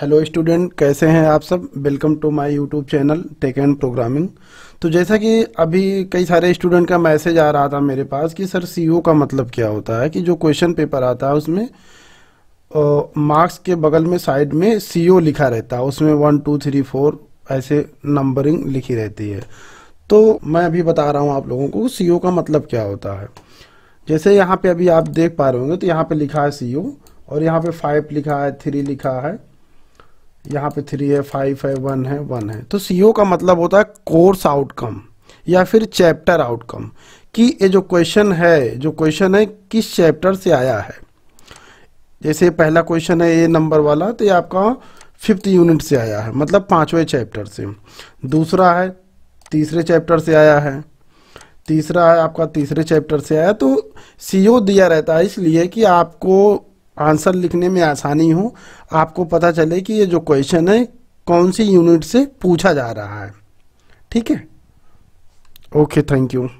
hello student कैसे हैं आप सब welcome to my YouTube channel tech and programming तो जैसा कि अभी कई सारे स्टूडेंट का मैसेज आ रहा था मेरे पास कि सर सीओ का मतलब क्या होता है कि जो क्वेश्चन पेपर आता है उसमें मार्क्स के बगल में साइड में सीओ लिखा रहता है उसमें वन टू थ्री फोर ऐसे नंबरिंग लिखी रहती है तो मैं अभी बता रहा हूँ आप लोगों को सी का मतलब क्या होता है जैसे यहाँ पर अभी आप देख पा रहे होंगे तो यहाँ पर लिखा है सी और यहाँ पे फाइव लिखा है थ्री लिखा है यहाँ पे थ्री है फाइव है वन है वन है तो सीओ का मतलब होता है कोर्स आउटकम या फिर चैप्टर आउटकम कि ये जो क्वेश्चन है जो क्वेश्चन है किस चैप्टर से आया है जैसे पहला क्वेश्चन है ए नंबर वाला तो ये आपका फिफ्थ यूनिट से आया है मतलब पाँचवें चैप्टर से दूसरा है तीसरे चैप्टर से आया है तीसरा है आपका तीसरे चैप्टर से आया तो सीओ दिया रहता है इसलिए कि आपको आंसर लिखने में आसानी हो आपको पता चले कि ये जो क्वेश्चन है कौन सी यूनिट से पूछा जा रहा है ठीक है ओके थैंक यू